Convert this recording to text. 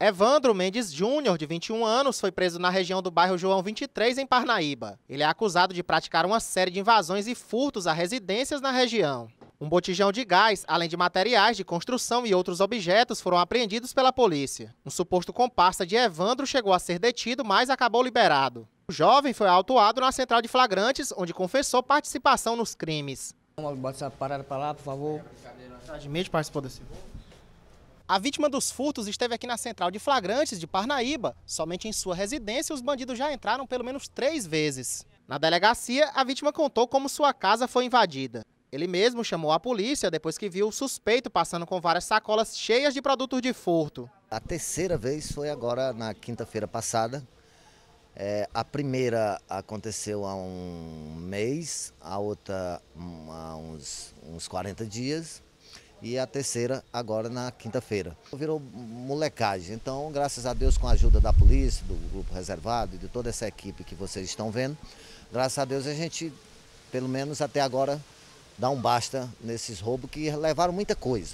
Evandro Mendes Júnior, de 21 anos, foi preso na região do bairro João 23, em Parnaíba. Ele é acusado de praticar uma série de invasões e furtos a residências na região. Um botijão de gás, além de materiais de construção e outros objetos, foram apreendidos pela polícia. Um suposto comparsa de Evandro chegou a ser detido, mas acabou liberado. O jovem foi autuado na central de flagrantes, onde confessou participação nos crimes. Vamos, bota essa parada para lá, por favor. Admite participou desse a vítima dos furtos esteve aqui na central de flagrantes de Parnaíba. Somente em sua residência, os bandidos já entraram pelo menos três vezes. Na delegacia, a vítima contou como sua casa foi invadida. Ele mesmo chamou a polícia depois que viu o suspeito passando com várias sacolas cheias de produtos de furto. A terceira vez foi agora na quinta-feira passada. É, a primeira aconteceu há um mês, a outra há uns, uns 40 dias e a terceira agora na quinta-feira. Virou molecagem, então graças a Deus com a ajuda da polícia, do grupo reservado e de toda essa equipe que vocês estão vendo, graças a Deus a gente, pelo menos até agora, dá um basta nesses roubos que levaram muita coisa.